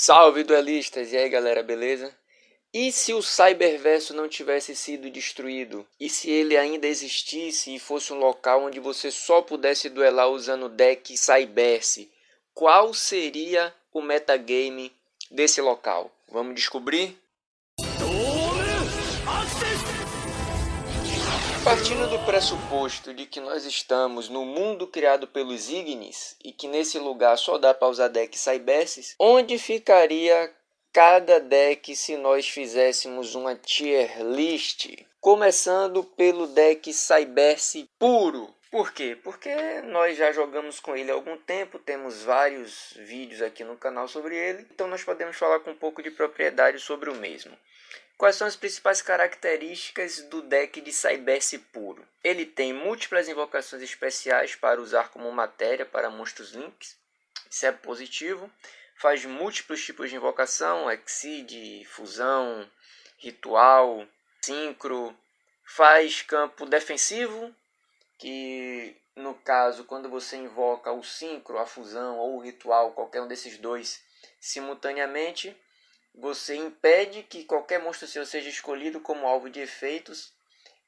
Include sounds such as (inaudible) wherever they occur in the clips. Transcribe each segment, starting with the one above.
Salve duelistas! E aí galera, beleza? E se o cyberverso não tivesse sido destruído? E se ele ainda existisse e fosse um local onde você só pudesse duelar usando o deck Cyberse? Qual seria o metagame desse local? Vamos descobrir? Partindo do pressuposto de que nós estamos no mundo criado pelos Ignis e que nesse lugar só dá para usar deck Saibesses, onde ficaria cada deck se nós fizéssemos uma tier list? Começando pelo deck Saibesse puro. Por quê? Porque nós já jogamos com ele há algum tempo, temos vários vídeos aqui no canal sobre ele, então nós podemos falar com um pouco de propriedade sobre o mesmo. Quais são as principais características do deck de Cyberse puro? Ele tem múltiplas invocações especiais para usar como matéria para monstros links, isso é positivo. Faz múltiplos tipos de invocação, exceed, fusão, ritual, sincro. Faz campo defensivo, que no caso, quando você invoca o sincro, a fusão ou o ritual, qualquer um desses dois, simultaneamente, você impede que qualquer monstro seu seja escolhido como alvo de efeitos.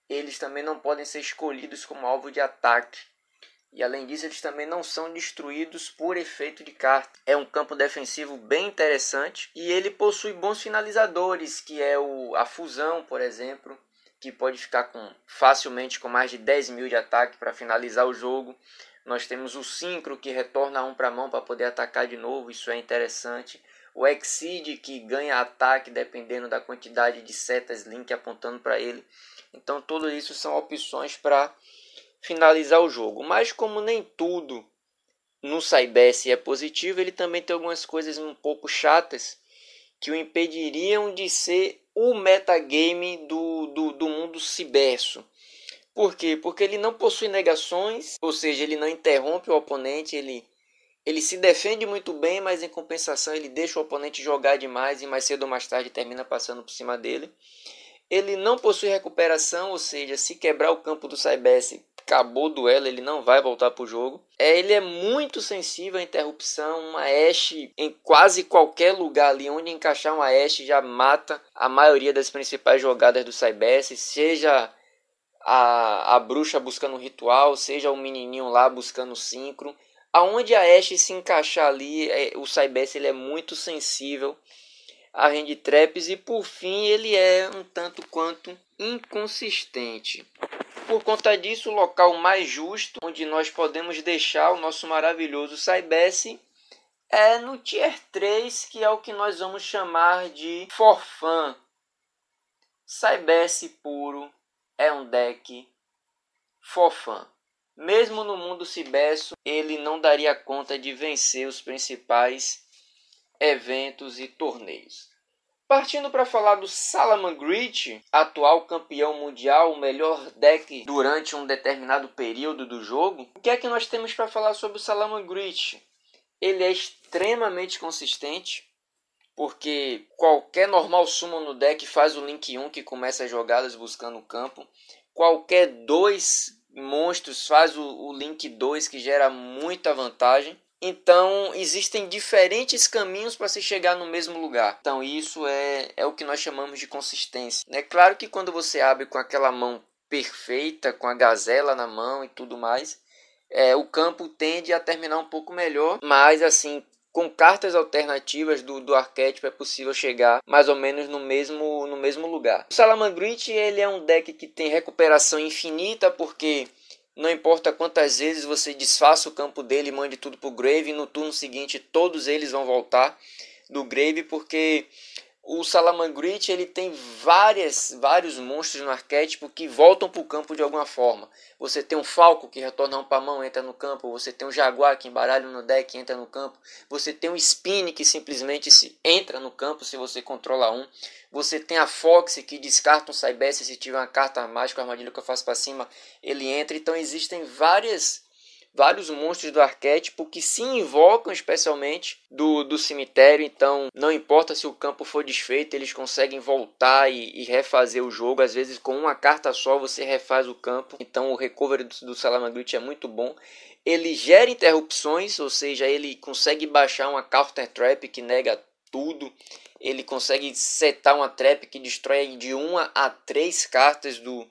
Eles também não podem ser escolhidos como alvo de ataque. E além disso, eles também não são destruídos por efeito de carta. É um campo defensivo bem interessante e ele possui bons finalizadores, que é o, a fusão, por exemplo, que pode ficar com facilmente com mais de 10 mil de ataque para finalizar o jogo. Nós temos o sincro que retorna um para a mão para poder atacar de novo, isso é interessante. O Exceed que ganha ataque dependendo da quantidade de setas link apontando para ele. Então tudo isso são opções para finalizar o jogo. Mas como nem tudo no Cybers é positivo, ele também tem algumas coisas um pouco chatas que o impediriam de ser o metagame do, do, do mundo ciberso. Por quê? Porque ele não possui negações, ou seja, ele não interrompe o oponente, ele ele se defende muito bem, mas em compensação ele deixa o oponente jogar demais e mais cedo ou mais tarde termina passando por cima dele. Ele não possui recuperação, ou seja, se quebrar o campo do Saibes, acabou o duelo, ele não vai voltar para o jogo. É, ele é muito sensível à interrupção, uma Ashe em quase qualquer lugar ali onde encaixar uma Ashe já mata a maioria das principais jogadas do Saibes, seja a, a bruxa buscando um ritual, seja o menininho lá buscando o sincro aonde a Ashe se encaixar ali, é, o cybess ele é muito sensível à rende traps e por fim ele é um tanto quanto inconsistente. Por conta disso, o local mais justo onde nós podemos deixar o nosso maravilhoso cybess é no Tier 3, que é o que nós vamos chamar de Forfan. Cybess puro é um deck Forfan. Mesmo no mundo ciberso, ele não daria conta de vencer os principais eventos e torneios. Partindo para falar do Salaman Grit, atual campeão mundial, o melhor deck durante um determinado período do jogo, o que é que nós temos para falar sobre o Salaman Grit? Ele é extremamente consistente, porque qualquer normal sumo no deck faz o link 1 que começa as jogadas buscando o campo, qualquer 2 monstros, faz o, o Link 2 que gera muita vantagem. Então, existem diferentes caminhos para se chegar no mesmo lugar. Então, isso é, é o que nós chamamos de consistência. É claro que quando você abre com aquela mão perfeita, com a gazela na mão e tudo mais, é, o campo tende a terminar um pouco melhor, mas assim, com cartas alternativas do, do arquétipo é possível chegar mais ou menos no mesmo, no mesmo lugar. O Salamangreat ele é um deck que tem recuperação infinita porque não importa quantas vezes você desfaça o campo dele e mande tudo pro Grave, no turno seguinte todos eles vão voltar do Grave porque o Salamangreat ele tem várias, vários monstros no arquétipo que voltam para o campo de alguma forma. Você tem um falco que retorna um para mão entra no campo. Você tem um jaguar que embaralha no deck entra no campo. Você tem um spin que simplesmente se entra no campo se você controla um. Você tem a fox que descarta um cybex se tiver uma carta mágica, armadilha que eu faço para cima, ele entra. Então existem várias vários monstros do arquétipo que se invocam especialmente do, do cemitério. Então, não importa se o campo for desfeito, eles conseguem voltar e, e refazer o jogo. Às vezes, com uma carta só, você refaz o campo. Então, o recovery do, do Salamangrit é muito bom ele gera interrupções, ou seja, ele consegue baixar uma counter trap que nega tudo, ele consegue setar uma trap que destrói de uma a três cartas do,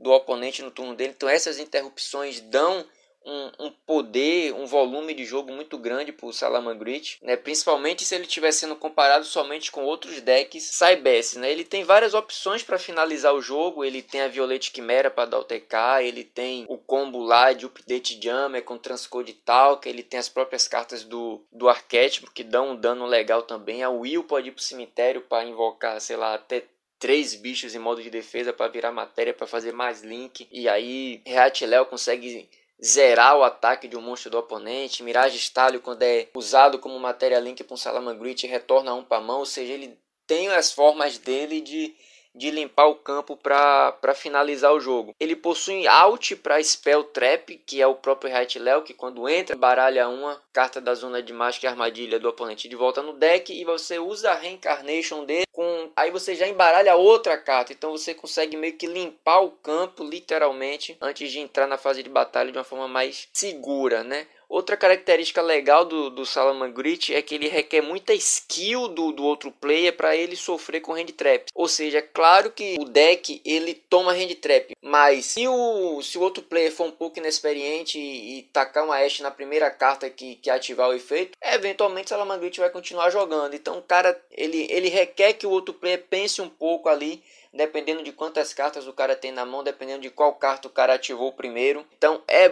do oponente no turno dele. Então essas interrupções dão um, um, poder, um volume de jogo muito grande para o Salamangreat, né? Principalmente se ele estiver sendo comparado somente com outros decks Cybess, né? Ele tem várias opções para finalizar o jogo, ele tem a Violete Chimera para dar o TK, ele tem o combo lá de Update Jammer com Transcode Talk, ele tem as próprias cartas do, do arquétipo que dão um dano legal também, a Will pode ir para o cemitério para invocar, sei lá, até três bichos em modo de defesa para virar matéria, para fazer mais link, e aí Léo consegue zerar o ataque de um monstro do oponente. Mirage Stalho, quando é usado como matéria link para um Salamangreat, retorna um para mão. Ou seja, ele tem as formas dele de de limpar o campo para finalizar o jogo. Ele possui out para spell trap, que é o próprio Hatchlel, que quando entra, baralha uma carta da zona de mágica e armadilha do oponente de volta no deck e você usa a reincarnation dele com aí você já embaralha outra carta, então você consegue meio que limpar o campo literalmente antes de entrar na fase de batalha de uma forma mais segura, né? Outra característica legal do, do Salaman Grit é que ele requer muita skill do, do outro player para ele sofrer com hand trap. Ou seja, é claro que o deck ele toma hand trap, mas se o, se o outro player for um pouco inexperiente e, e tacar uma Ashe na primeira carta que, que ativar o efeito, eventualmente Salaman Grit vai continuar jogando. Então o cara ele, ele requer que o outro player pense um pouco ali dependendo de quantas cartas o cara tem na mão, dependendo de qual carta o cara ativou primeiro. Então é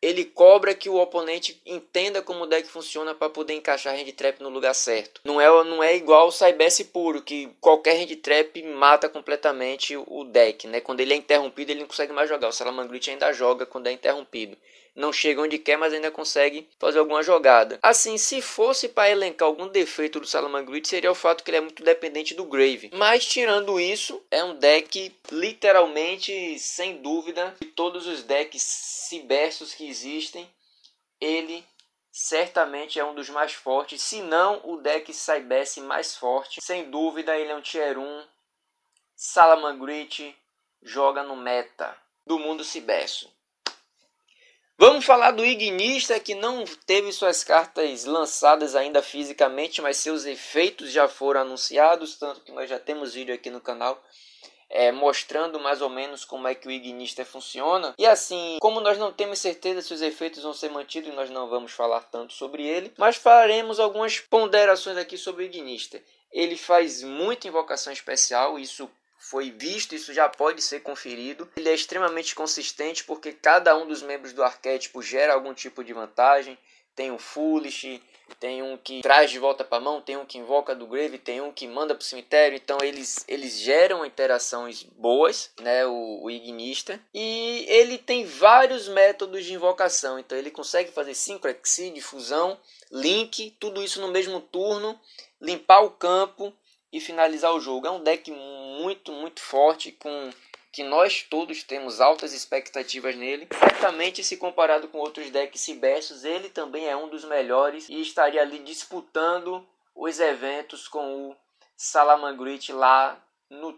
ele cobra que o oponente entenda como o deck funciona para poder encaixar hand trap no lugar certo. Não é, não é igual o Cybess puro, que qualquer hand trap mata completamente o deck, né? Quando ele é interrompido, ele não consegue mais jogar. O Salamangrit ainda joga quando é interrompido não chega onde quer, mas ainda consegue fazer alguma jogada. Assim, se fosse para elencar algum defeito do Salaman Grid, seria o fato que ele é muito dependente do Grave. Mas tirando isso, é um deck literalmente, sem dúvida, de todos os decks ciberstos que existem, ele certamente é um dos mais fortes, se não o deck Cybesse mais forte. Sem dúvida, ele é um tier 1. Salamangrit joga no meta do mundo ciberso. Vamos falar do Ignista que não teve suas cartas lançadas ainda fisicamente, mas seus efeitos já foram anunciados, tanto que nós já temos vídeo aqui no canal é, mostrando mais ou menos como é que o Ignista funciona. E assim, como nós não temos certeza se os efeitos vão ser mantidos, nós não vamos falar tanto sobre ele, mas faremos algumas ponderações aqui sobre o Ignista. Ele faz muita invocação especial, isso foi visto, isso já pode ser conferido. Ele é extremamente consistente porque cada um dos membros do arquétipo gera algum tipo de vantagem. Tem um Foolish, tem um que traz de volta para a mão, tem um que invoca do grave, tem um que manda para o cemitério. Então eles, eles geram interações boas, né? O, o, Ignista. E ele tem vários métodos de invocação. Então ele consegue fazer Synchro, Exceed, Fusão, Link, tudo isso no mesmo turno, limpar o campo e finalizar o jogo. É um deck muito, muito forte, com que nós todos temos altas expectativas nele. Certamente, se comparado com outros decks cibertos, ele também é um dos melhores e estaria ali disputando os eventos com o Salamangrit lá no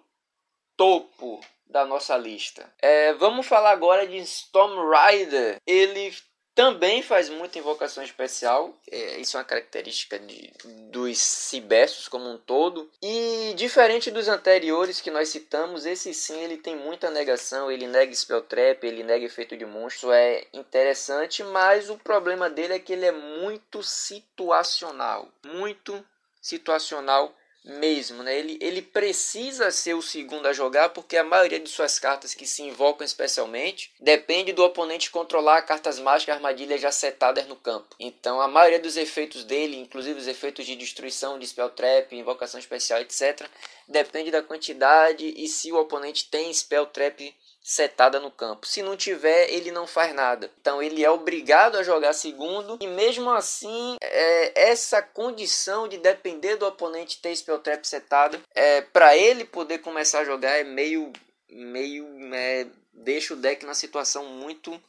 topo da nossa lista. É, vamos falar agora de Storm Rider. Ele também faz muita invocação especial, é, isso é uma característica de, dos Cibestos como um todo. E diferente dos anteriores que nós citamos, esse sim ele tem muita negação, ele nega spell trap, ele nega efeito de monstro, é interessante, mas o problema dele é que ele é muito situacional, muito situacional mesmo, né? Ele, ele precisa ser o segundo a jogar porque a maioria de suas cartas que se invocam especialmente depende do oponente controlar cartas mágicas armadilhas já setadas no campo. Então a maioria dos efeitos dele, inclusive os efeitos de destruição, de spell trap, invocação especial, etc, depende da quantidade e se o oponente tem spell trap setada no campo. Se não tiver, ele não faz nada. Então ele é obrigado a jogar segundo e mesmo assim é, essa condição de depender do oponente ter spell trap setada é, para ele poder começar a jogar é meio meio é, deixa o deck na situação muito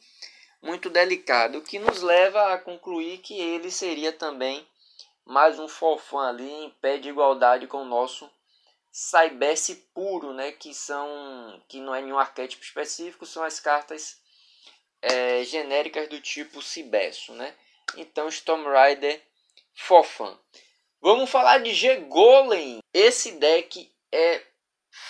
muito delicado, o que nos leva a concluir que ele seria também mais um fofão ali em pé de igualdade com o nosso saibesse puro, né, que são que não é nenhum arquétipo específico, são as cartas é, genéricas do tipo Cibesso, né? Então Storm Rider Fofan. Vamos falar de G Golem. Esse deck é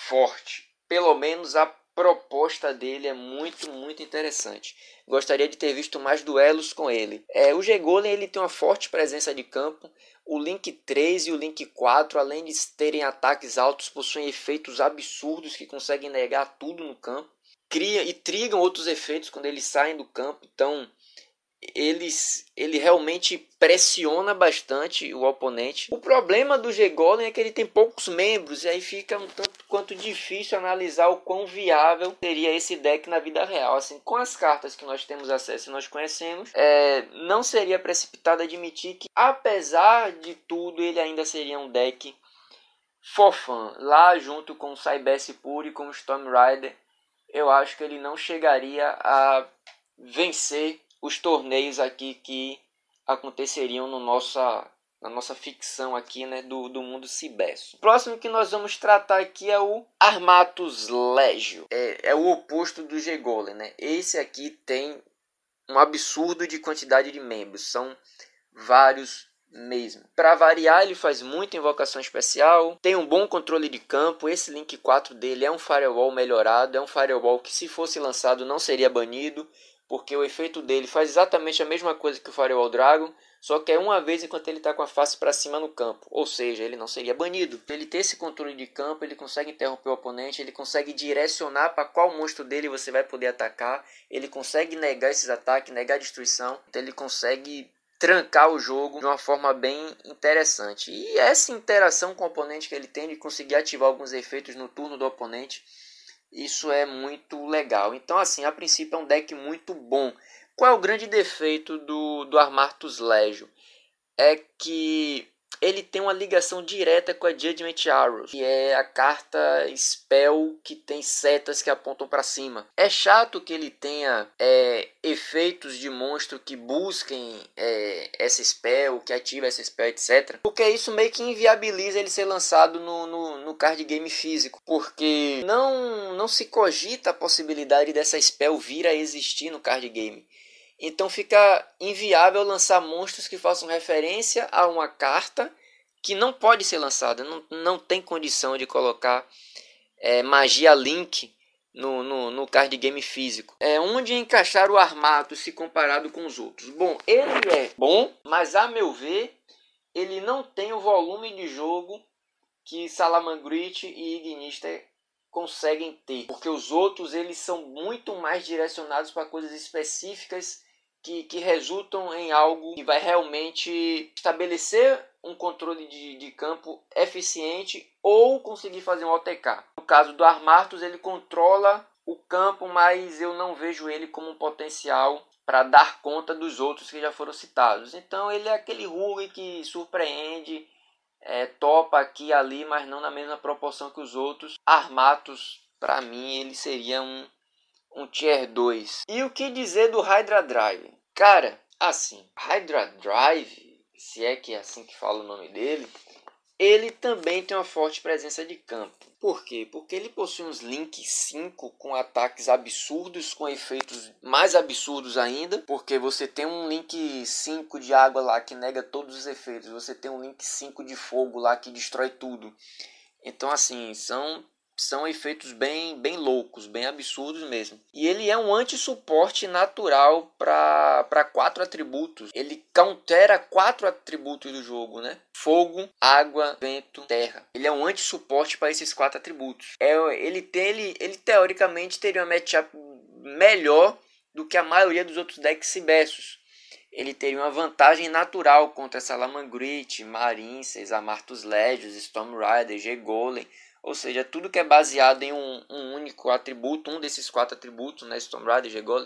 forte, pelo menos a proposta dele é muito, muito interessante. Gostaria de ter visto mais duelos com ele. É, o Gegolin ele tem uma forte presença de campo. O Link 3 e o Link 4, além de terem ataques altos, possuem efeitos absurdos que conseguem negar tudo no campo. Cria e trigam outros efeitos quando eles saem do campo. Então, ele, ele realmente pressiona bastante o oponente. O problema do G-Golem é que ele tem poucos membros, e aí fica um tanto quanto difícil analisar o quão viável seria esse deck na vida real. Assim, com as cartas que nós temos acesso e nós conhecemos, é, não seria precipitado admitir que, apesar de tudo, ele ainda seria um deck fofã. Lá junto com o Cybess Puri, com o Storm Rider, eu acho que ele não chegaria a vencer os torneios aqui que aconteceriam no nossa, na nossa ficção aqui né, do, do mundo Cibesso. O próximo que nós vamos tratar aqui é o Armatus Legio. É, é o oposto do Gegole, né? Esse aqui tem um absurdo de quantidade de membros. São vários mesmo. Para variar, ele faz muita invocação especial, tem um bom controle de campo. Esse Link 4 dele é um firewall melhorado, é um firewall que se fosse lançado não seria banido porque o efeito dele faz exatamente a mesma coisa que o Firewall Dragon, só que é uma vez enquanto ele está com a face para cima no campo, ou seja, ele não seria banido. Ele tem esse controle de campo, ele consegue interromper o oponente, ele consegue direcionar para qual monstro dele você vai poder atacar, ele consegue negar esses ataques, negar a destruição, então ele consegue trancar o jogo de uma forma bem interessante. E essa interação com o oponente que ele tem de conseguir ativar alguns efeitos no turno do oponente isso é muito legal. Então, assim, a princípio é um deck muito bom. Qual é o grande defeito do, do Armartus Legio? É que ele tem uma ligação direta com a Judgment Arrow, que é a carta spell que tem setas que apontam para cima. É chato que ele tenha é, efeitos de monstro que busquem é, essa spell, que ativa essa spell, etc. Porque isso meio que inviabiliza ele ser lançado no, no, no card game físico, porque não, não se cogita a possibilidade dessa spell vir a existir no card game. Então fica inviável lançar monstros que façam referência a uma carta que não pode ser lançada, não, não tem condição de colocar é, magia Link no, no, no, card game físico. É onde encaixar o Armato se comparado com os outros. Bom, ele é bom, mas a meu ver, ele não tem o volume de jogo que Salamangrit e Ignista conseguem ter, porque os outros eles são muito mais direcionados para coisas específicas que, que resultam em algo que vai realmente estabelecer um controle de, de campo eficiente ou conseguir fazer um OTK. No caso do Armartus, ele controla o campo, mas eu não vejo ele como um potencial para dar conta dos outros que já foram citados. Então ele é aquele Ruge que surpreende, é, topa aqui e ali, mas não na mesma proporção que os outros. Armatos, para mim, ele seria um, um Tier 2. E o que dizer do Hydra Drive? Cara, assim, Hydra Drive, se é que é assim que fala o nome dele, ele também tem uma forte presença de campo. Por quê? Porque ele possui uns Link 5 com ataques absurdos, com efeitos mais absurdos ainda. Porque você tem um Link 5 de água lá que nega todos os efeitos, você tem um Link 5 de fogo lá que destrói tudo. Então, assim, são são efeitos bem, bem loucos, bem absurdos mesmo. E ele é um anti-suporte natural para quatro atributos. Ele countera quatro atributos do jogo, né? Fogo, água, vento, terra. Ele é um anti-suporte para esses quatro atributos. É, ele, tem, ele, ele teoricamente teria uma matchup melhor do que a maioria dos outros decks Cibessos. Ele teria uma vantagem natural contra Salamangrit, Marin, Amartus Legios, Storm Rider, G-Golem, ou seja, tudo que é baseado em um, um único atributo, um desses quatro atributos, né, Stormrider, Gegol,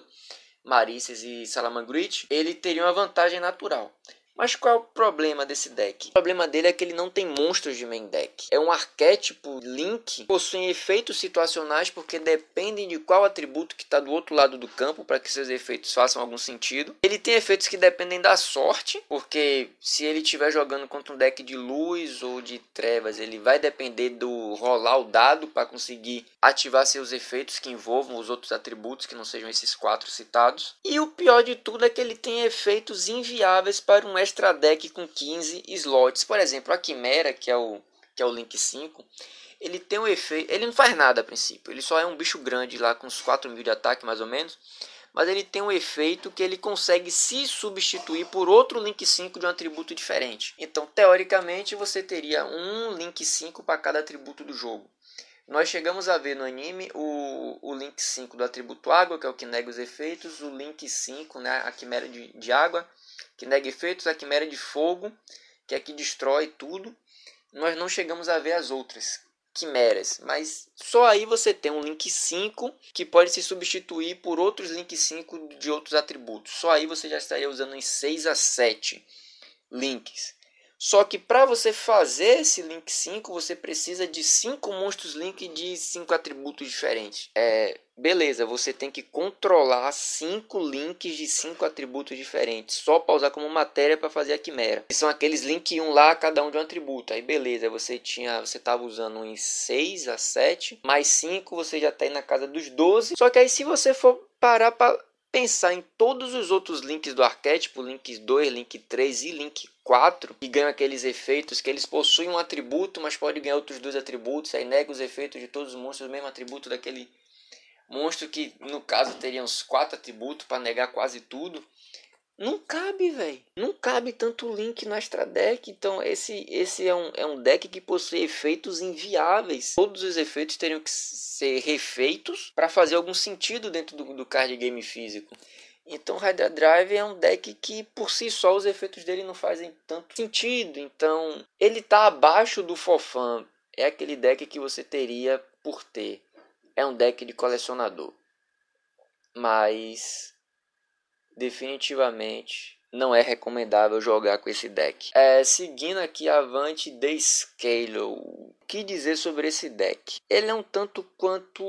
Marices e Salamangreat, ele teria uma vantagem natural. Mas qual é o problema desse deck? O problema dele é que ele não tem monstros de main deck. É um arquétipo Link, possuem efeitos situacionais porque dependem de qual atributo que está do outro lado do campo para que seus efeitos façam algum sentido. Ele tem efeitos que dependem da sorte, porque se ele estiver jogando contra um deck de luz ou de trevas, ele vai depender do rolar o dado para conseguir ativar seus efeitos que envolvam os outros atributos que não sejam esses quatro citados. E o pior de tudo é que ele tem efeitos inviáveis para um extra deck com 15 slots. Por exemplo, a Quimera, que é o, que é o Link 5, ele tem um efeito. Ele não faz nada a princípio. Ele só é um bicho grande lá com uns 4 mil de ataque mais ou menos. Mas ele tem um efeito que ele consegue se substituir por outro Link 5 de um atributo diferente. Então, teoricamente, você teria um Link 5 para cada atributo do jogo. Nós chegamos a ver no anime o, o Link 5 do atributo água, que é o que nega os efeitos, o Link 5, né, a quimera de, de água, que nega efeitos, a quimera de fogo, que é que destrói tudo. Nós não chegamos a ver as outras quimeras, mas só aí você tem um link 5 que pode se substituir por outros link 5 de outros atributos. Só aí você já estaria usando em 6 a 7 links. Só que para você fazer esse link 5, você precisa de 5 monstros link de 5 atributos diferentes. É, beleza, você tem que controlar 5 links de 5 atributos diferentes, só para usar como matéria para fazer a quimera. E são aqueles link 1 lá, cada um de um atributo. Aí beleza, você tinha, você tava usando em 6 a 7, mais 5 você já está aí na casa dos 12. Só que aí se você for parar para pensar em todos os outros links do arquétipo, link 2, link 3 e link 4, e ganha aqueles efeitos que eles possuem um atributo, mas podem ganhar outros dois atributos, aí nega os efeitos de todos os monstros, o mesmo atributo daquele monstro que no caso teria uns quatro atributos para negar quase tudo. Não cabe, velho. Não cabe tanto link no Astra Deck. Então, esse, esse é, um, é um deck que possui efeitos inviáveis. Todos os efeitos teriam que ser refeitos para fazer algum sentido dentro do, do card game físico. Então Hydra Drive é um deck que por si só os efeitos dele não fazem tanto sentido. Então ele está abaixo do Fofan. É aquele deck que você teria por ter. É um deck de colecionador. Mas definitivamente não é recomendável jogar com esse deck. É, seguindo aqui avante The Scale. O que dizer sobre esse deck? Ele é um tanto quanto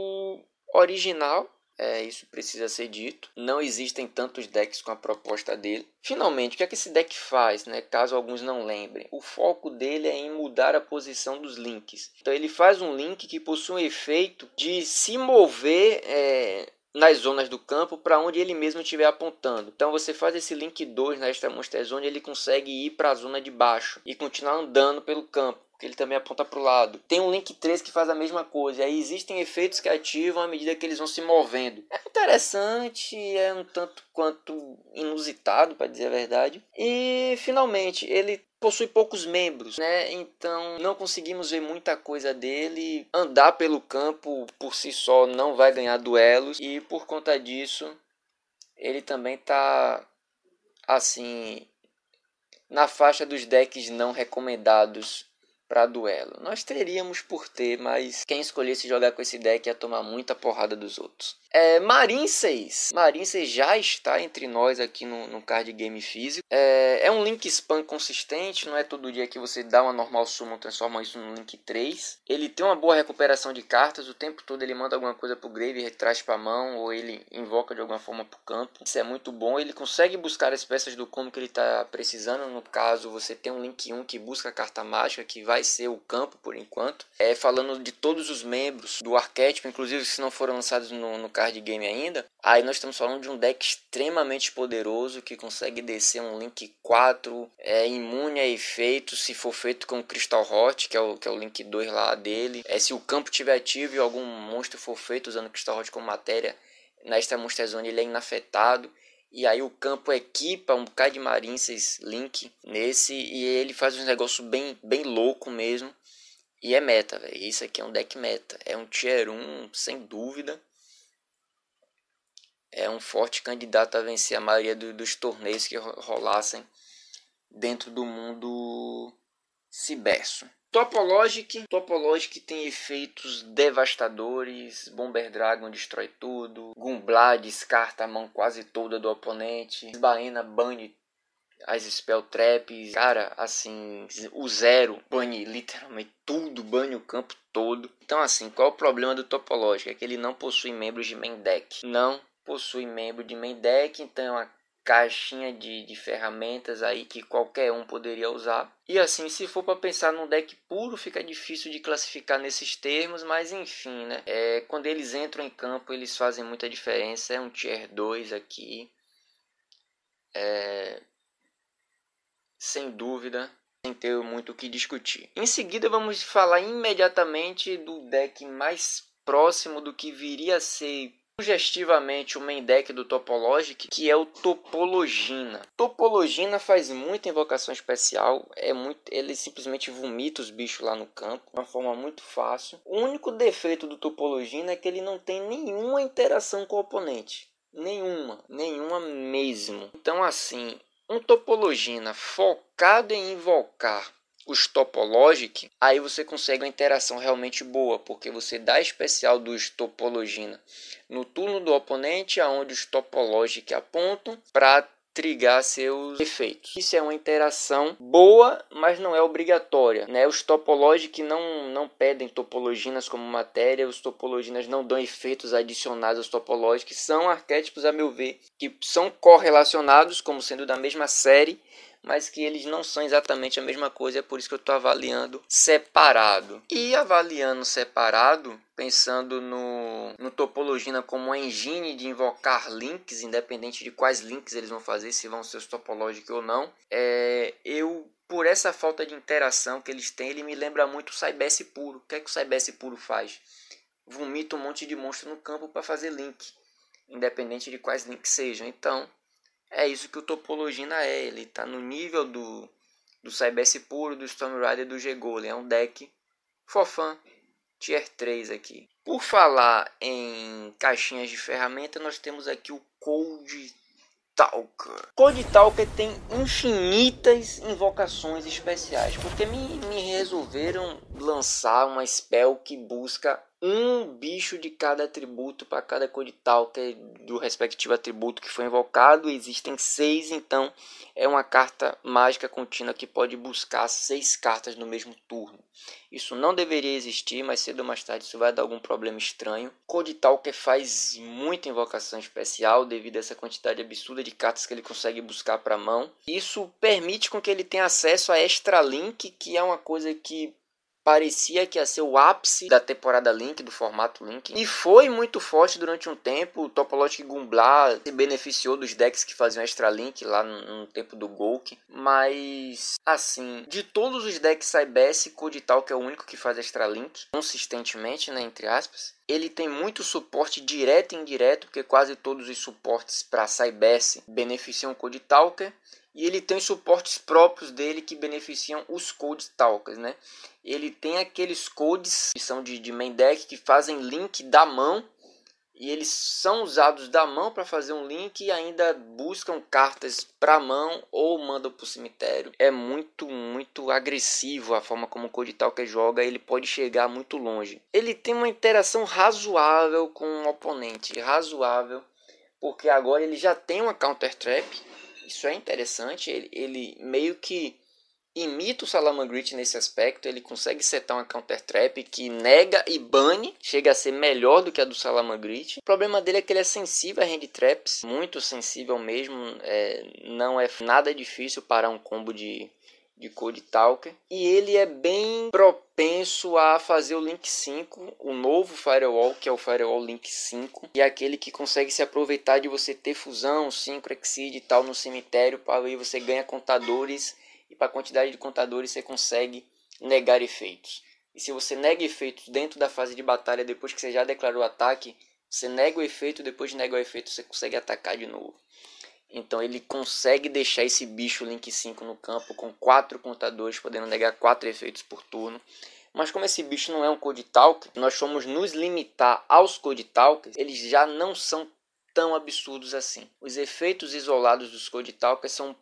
original é, isso precisa ser dito. Não existem tantos decks com a proposta dele. Finalmente, o que é que esse deck faz, né? Caso alguns não lembrem, o foco dele é em mudar a posição dos links. Então ele faz um link que possui um efeito de se mover é, nas zonas do campo para onde ele mesmo estiver apontando. Então você faz esse link 2 na Extra Monster Zone, ele consegue ir para a zona de baixo e continuar andando pelo campo que ele também aponta para o lado. Tem um link 3 que faz a mesma coisa. E aí existem efeitos que ativam à medida que eles vão se movendo. É interessante, é um tanto quanto inusitado, para dizer a verdade. E finalmente, ele possui poucos membros, né? Então não conseguimos ver muita coisa dele. Andar pelo campo por si só não vai ganhar duelos e por conta disso ele também tá assim na faixa dos decks não recomendados para duelo. Nós teríamos por ter, mas quem escolhesse jogar com esse deck ia tomar muita porrada dos outros. É, Marin 6. Marin 6 já está entre nós aqui no, no card game físico. É, é um link spam consistente, não é todo dia que você dá uma normal summon transforma isso no link 3. Ele tem uma boa recuperação de cartas, o tempo todo ele manda alguma coisa pro grave, traz pra mão, ou ele invoca de alguma forma pro campo. Isso é muito bom, ele consegue buscar as peças do combo que ele tá precisando. No caso, você tem um link 1 que busca a carta mágica, que vai ser o campo por enquanto. É, falando de todos os membros do arquétipo, inclusive se não foram lançados no, no card game ainda, aí nós estamos falando de um deck extremamente poderoso que consegue descer um Link 4, é imune a efeito se for feito com Crystal Hot, que é o, que é o Link 2 lá dele. É, se o campo tiver ativo e algum monstro for feito usando Crystal Hot como matéria, nesta Monster Zone ele é inafetado. E aí o campo equipa um bocado de Marinces Link nesse e ele faz um negócio bem, bem louco mesmo. E é meta, velho. Isso aqui é um deck meta. É um tier 1, sem dúvida é um forte candidato a vencer a maioria do, dos torneios que rolassem dentro do mundo ciberso. Topologic, Topologic tem efeitos devastadores, Bomber Dragon destrói tudo, Gumblar descarta a mão quase toda do oponente, Baena bane as spell traps, cara, assim, o zero bane literalmente tudo, bane o campo todo. Então assim, qual é o problema do Topologic? É que ele não possui membros de main deck, não possui membro de main deck, então é uma caixinha de, de ferramentas aí que qualquer um poderia usar. E assim, se for para pensar num deck puro, fica difícil de classificar nesses termos, mas enfim, né? É, quando eles entram em campo, eles fazem muita diferença. É um tier 2 aqui. É, sem dúvida, sem ter muito o que discutir. Em seguida, vamos falar imediatamente do deck mais próximo do que viria a ser sugestivamente o main deck do Topologic, que é o Topologina. Topologina faz muita invocação especial, é muito, ele simplesmente vomita os bichos lá no campo, de uma forma muito fácil. O único defeito do Topologina é que ele não tem nenhuma interação com o oponente. Nenhuma, nenhuma mesmo. Então assim, um Topologina focado em invocar os topologic, aí você consegue uma interação realmente boa, porque você dá especial dos topologina no turno do oponente, aonde os topologic apontam para trigar seus efeitos. Isso é uma interação boa, mas não é obrigatória. Né? Os topologic não, não pedem topologinas como matéria, os topologinas não dão efeitos adicionados aos topologic, são arquétipos, a meu ver, que são correlacionados como sendo da mesma série mas que eles não são exatamente a mesma coisa, é por isso que eu estou avaliando separado. E avaliando separado, pensando no, no Topologina como uma engine de invocar links, independente de quais links eles vão fazer, se vão ser os topológicos ou não, é, eu por essa falta de interação que eles têm, ele me lembra muito o Cybess puro. O que é que o Cybess puro faz? Vomita um monte de monstro no campo para fazer link, independente de quais links sejam. Então, é isso que o Topologina é, ele está no nível do, do Cybers puro, do Storm Rider do G-Golem. É um deck fofã, tier 3 aqui. Por falar em caixinhas de ferramenta, nós temos aqui o Cold Talker. Cold Talker tem infinitas invocações especiais, porque me, me resolveram lançar uma spell que busca um bicho de cada atributo para cada cor de talker é do respectivo atributo que foi invocado. Existem seis, então é uma carta mágica contínua que pode buscar seis cartas no mesmo turno. Isso não deveria existir, mas cedo ou mais tarde isso vai dar algum problema estranho. Code Talker faz muita invocação especial devido a essa quantidade absurda de cartas que ele consegue buscar para mão. Isso permite com que ele tenha acesso a Extra Link, que é uma coisa que parecia que ia ser o ápice da temporada Link, do formato Link, e foi muito forte durante um tempo. O Topologic Gumblar se beneficiou dos decks que faziam extra Link lá no, no tempo do Golk, mas assim, de todos os decks Cybess, Codital, que é o único que faz extra Link, consistentemente, né, entre aspas, ele tem muito suporte direto e indireto, porque quase todos os suportes para Cybess beneficiam o Code Talker e ele tem suportes próprios dele que beneficiam os codes talkers, né? Ele tem aqueles codes que são de, de main deck que fazem link da mão e eles são usados da mão para fazer um link e ainda buscam cartas para mão ou mandam para o cemitério. É muito, muito agressivo a forma como o Code Talker joga, ele pode chegar muito longe. Ele tem uma interação razoável com o um oponente, razoável, porque agora ele já tem uma counter trap isso é interessante, ele, ele meio que imita o Salamangreat nesse aspecto, ele consegue setar uma counter trap que nega e bane, chega a ser melhor do que a do Salamangreat. O problema dele é que ele é sensível a hand traps, muito sensível mesmo, é, não é nada difícil parar um combo de de Code Talker, e ele é bem propenso a fazer o Link 5, o novo firewall, que é o firewall Link 5, e é aquele que consegue se aproveitar de você ter fusão, 5 exceed e tal no cemitério, para aí você ganha contadores e para a quantidade de contadores você consegue negar efeitos. E se você nega efeitos dentro da fase de batalha depois que você já declarou o ataque, você nega o efeito, depois de negar o efeito você consegue atacar de novo. Então ele consegue deixar esse bicho Link 5 no campo com quatro contadores, podendo negar quatro efeitos por turno. Mas como esse bicho não é um Code Talker, nós fomos nos limitar aos Code Talkers, eles já não são tão absurdos assim. Os efeitos isolados dos Code Talkers são,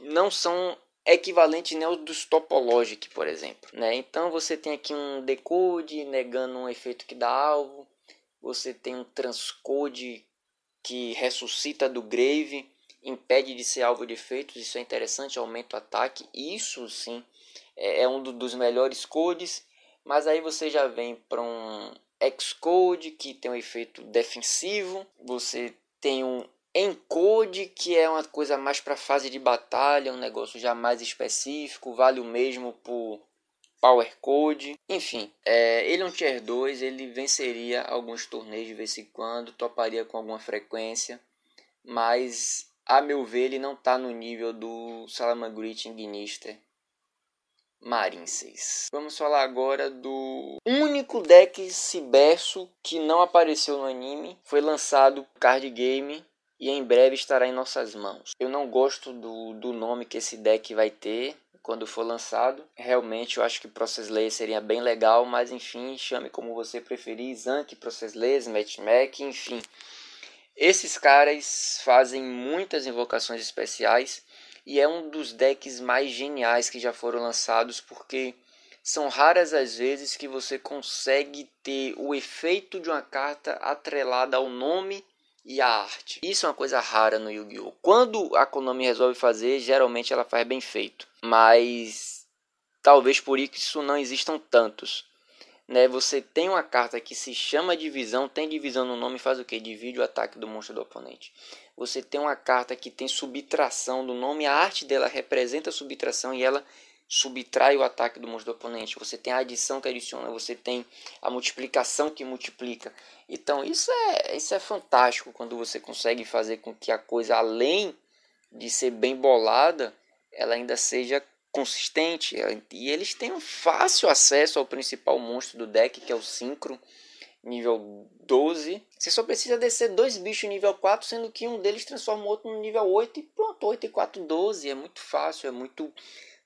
não são equivalentes nem aos dos Topologic, por exemplo. Né? Então você tem aqui um Decode negando um efeito que dá alvo, você tem um Transcode que ressuscita do grave, impede de ser alvo de efeitos, isso é interessante, aumenta o ataque, isso sim é, é um dos melhores codes, mas aí você já vem para um code que tem um efeito defensivo, você tem um Encode que é uma coisa mais para fase de batalha, um negócio já mais específico, vale o mesmo por Power Code, enfim, é, ele é um Tier 2, ele venceria alguns torneios de vez em quando, toparia com alguma frequência, mas a meu ver ele não está no nível do Salamangreat Ignister Marinces. Vamos falar agora do único deck Ciberso que não apareceu no anime. Foi lançado card game e em breve estará em nossas mãos. Eu não gosto do, do nome que esse deck vai ter quando for lançado. Realmente eu acho que Process Layer seria bem legal, mas enfim, chame como você preferir, Zank, Process Layer, Matchmack, enfim. Esses caras fazem muitas invocações especiais e é um dos decks mais geniais que já foram lançados porque são raras as vezes que você consegue ter o efeito de uma carta atrelada ao nome e a arte. Isso é uma coisa rara no Yu-Gi-Oh! Quando a Konami resolve fazer, geralmente ela faz bem feito. Mas talvez por isso não existam tantos. Né? Você tem uma carta que se chama divisão, tem divisão no nome, faz o que? Divide o ataque do monstro do oponente. Você tem uma carta que tem subtração do nome, a arte dela representa a subtração e ela subtrai o ataque do monstro do oponente, você tem a adição que adiciona, você tem a multiplicação que multiplica. Então, isso é, isso é fantástico quando você consegue fazer com que a coisa, além de ser bem bolada, ela ainda seja consistente. E eles têm um fácil acesso ao principal monstro do deck, que é o Synchro, nível 12. Você só precisa descer dois bichos nível 4, sendo que um deles transforma o outro no nível 8 e pronto, 8 e 4, 12. É muito fácil, é muito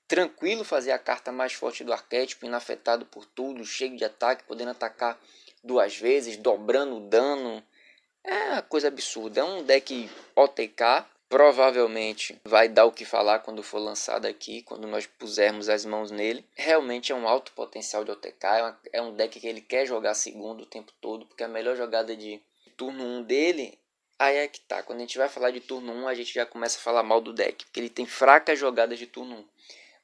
tranquilo fazer a carta mais forte do arquétipo, inafetado por tudo, cheio de ataque, podendo atacar duas vezes, dobrando o dano. É uma coisa absurda. É um deck OTK. Provavelmente vai dar o que falar quando for lançado aqui, quando nós pusermos as mãos nele. Realmente é um alto potencial de OTK. É, uma, é um deck que ele quer jogar segundo o tempo todo, porque a melhor jogada de turno 1 um dele Aí é que tá. Quando a gente vai falar de turno 1, a gente já começa a falar mal do deck. Porque ele tem fracas jogadas de turno 1.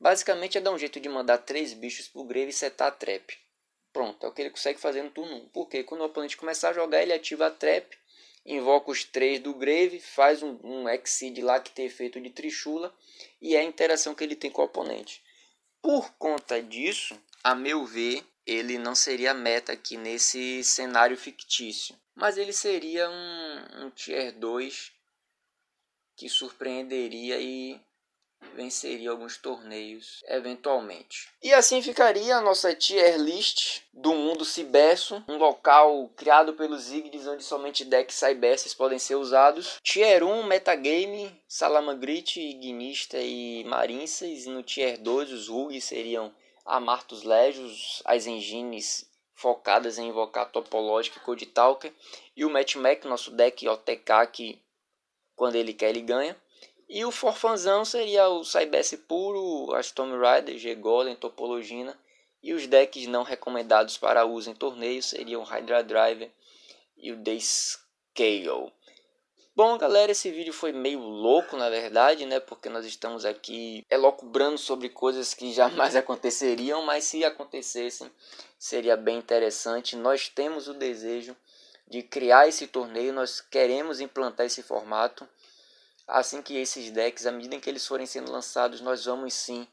Basicamente é dar um jeito de mandar três bichos pro grave e setar a trap. Pronto, é o que ele consegue fazer no turno 1. Porque quando o oponente começar a jogar, ele ativa a trap, invoca os três do grave, faz um, um exceed lá que tem efeito de trichula, e é a interação que ele tem com o oponente. Por conta disso, a meu ver, ele não seria meta aqui nesse cenário fictício. Mas ele seria um, um tier 2 que surpreenderia e venceria alguns torneios eventualmente. E assim ficaria a nossa tier list do mundo Cibesso, um local criado pelos Ignis onde somente decks Cybesses podem ser usados. Tier 1, Metagame, Salamangrit, Ignista e Marinces. E no Tier 2, os Rugs seriam Amartos Legios, as Engines focadas em invocar Topológica e Code Talker. E o Matchmaker, nosso deck OTK que quando ele quer ele ganha. E o forfanzão seria o Cybess puro, a Storm Rider, G-Golem, Topologina. E os decks não recomendados para uso em torneios seriam o Hydra Driver e o Dayscale. Bom, galera, esse vídeo foi meio louco, na verdade, né? Porque nós estamos aqui elocubrando sobre coisas que jamais (laughs) aconteceriam, mas se acontecessem, seria bem interessante. Nós temos o desejo de criar esse torneio, nós queremos implantar esse formato. Assim que esses decks, à medida em que eles forem sendo lançados, nós vamos sim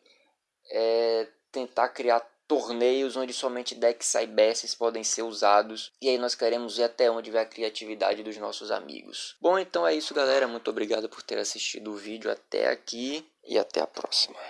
é, tentar criar torneios onde somente decks Cybersys podem ser usados. E aí nós queremos ver até onde vai a criatividade dos nossos amigos. Bom, então é isso, galera. Muito obrigado por ter assistido o vídeo até aqui e até a próxima.